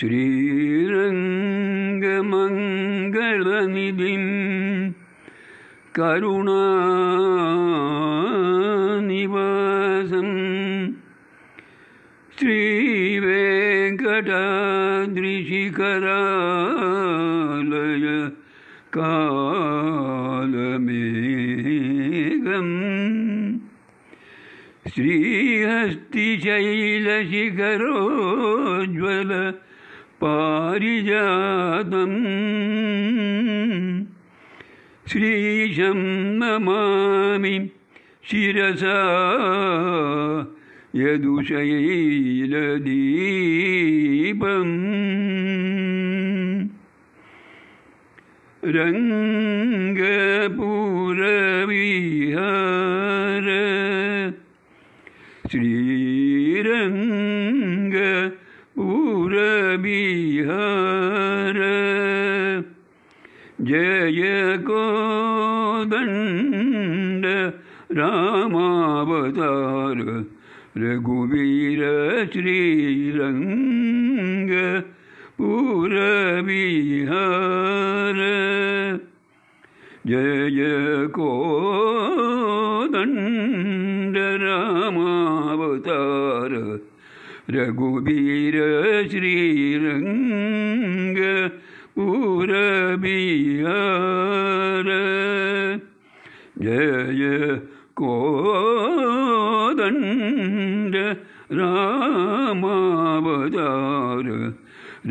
ശ്രീരംഗമംഗളനിധി കരുണനിവാസം ശ്രീവേങ്കടാദ്രിശിഖരാലയ കാലമേകം ശ്രീഹസ്തിശൈലശിഖരോജ്വല പാരിജാതം ശ്രീശം നമാമി ശിരസ യദുശൈലദീപം രംഗപുരവിഹാര ശ്രീരംഗ उर बिहार जय को दंड रामावतार रघुवीर श्रीरङ्ग पूरविहार जय जय को दंड रामावतार രഘുവീര ശ്രീരംഗ പൂരബിയര ജയ കോദണ്ഡ രാമാവതാര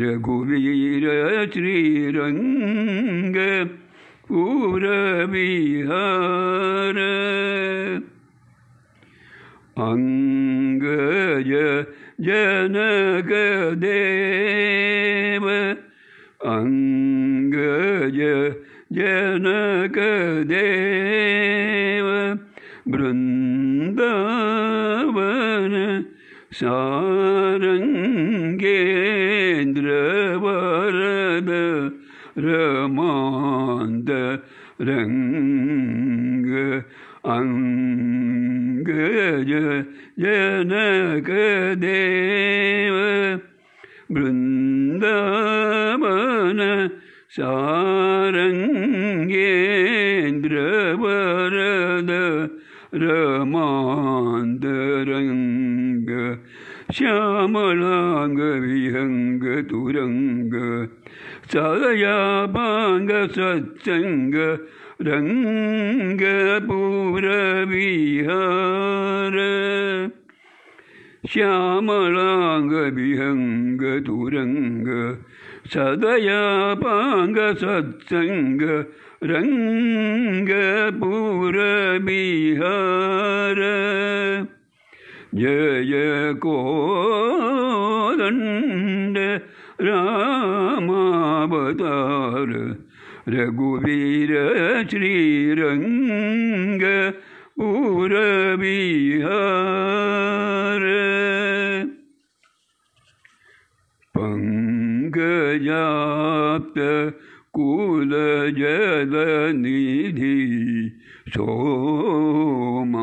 രഘുവീര ശ്രീരംഗ പൂരബിഹാര അംഗജ ജനകദേവ അംഗജ ജനകദേവ ബൃന്ദവന സാരംഗേന്ദ്രവരദ രമാന്ത രംഗ 안 그저 예나 그대와 른다마나 사랑게 들어버려다 라만드랑그 샤말랑 그 위흥 그 두랑 그 자야방 그 사짱 그 विहार रङ्गपूरविहार श्यामलाङ्गविहङ्गतुरङ्ग सदयापाङ्गसत्सङ्ग विहार जय को कोदण्ड रामावतार രഘുവീര ശ്രീരംഗ ഉരവിഹാര പങ്കജാപ്ത കുലജലനിധി സോമ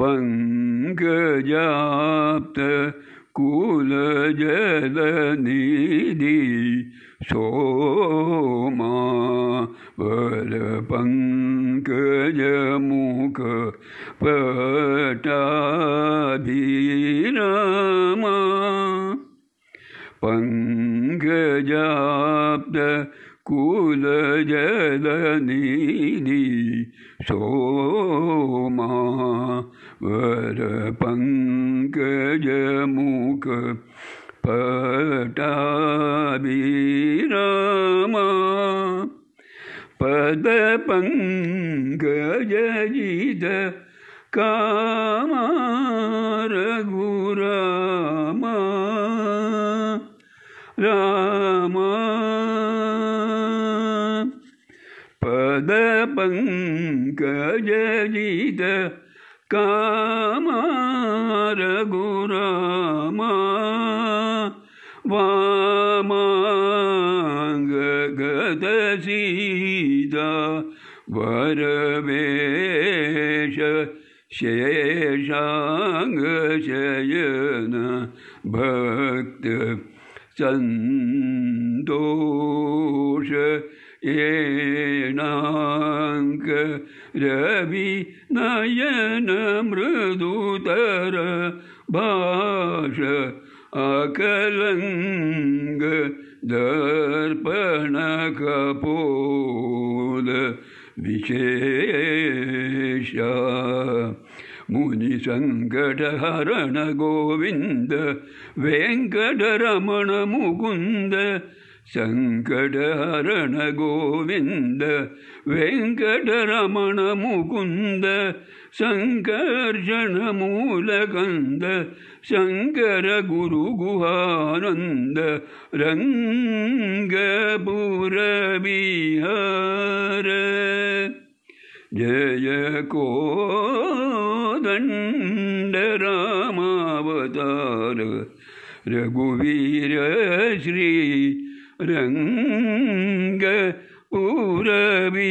പങ്കജാപ്ത കുലജലനിധി സോമാ പങ്കജമുഖ പട്ടാഭീരമ പങ്കജാബ്ദ കുലജലനീതി സോമാ വര പങ്കജമുഖ പട്ടാഭിരാമ പദപങ്കജീത കാമരഘുരാമ രാമ പദപങ്കജീത ಕಾಮ ರಘುರಾಮ ವಾಮಾಂಗಗದ ಸೀದ ವರವೇಶ ಶೇಷಾಂಗ ಶಯನ ಭಕ್ತ ಸಂತೋಷ ஏனாங்க ரவி நயன மிருதுதர பாஷ அகலங்க தர்ப்பண கபோல விசேஷ मुनिसङ्कटहरण गोविन्द वेङ्कटरमण முகுந்த சங்கடஹரண கோவிந்த வெங்கடரமண முகுந்த சங்கர்ஷண மூலகந்த சங்கர குரு குஹானந்த ரங்கபுரவிஹார ஜய கோதண்ட ராமாவதார ரகுவீர ஸ்ரீ രംഗ ഉരവിഹാര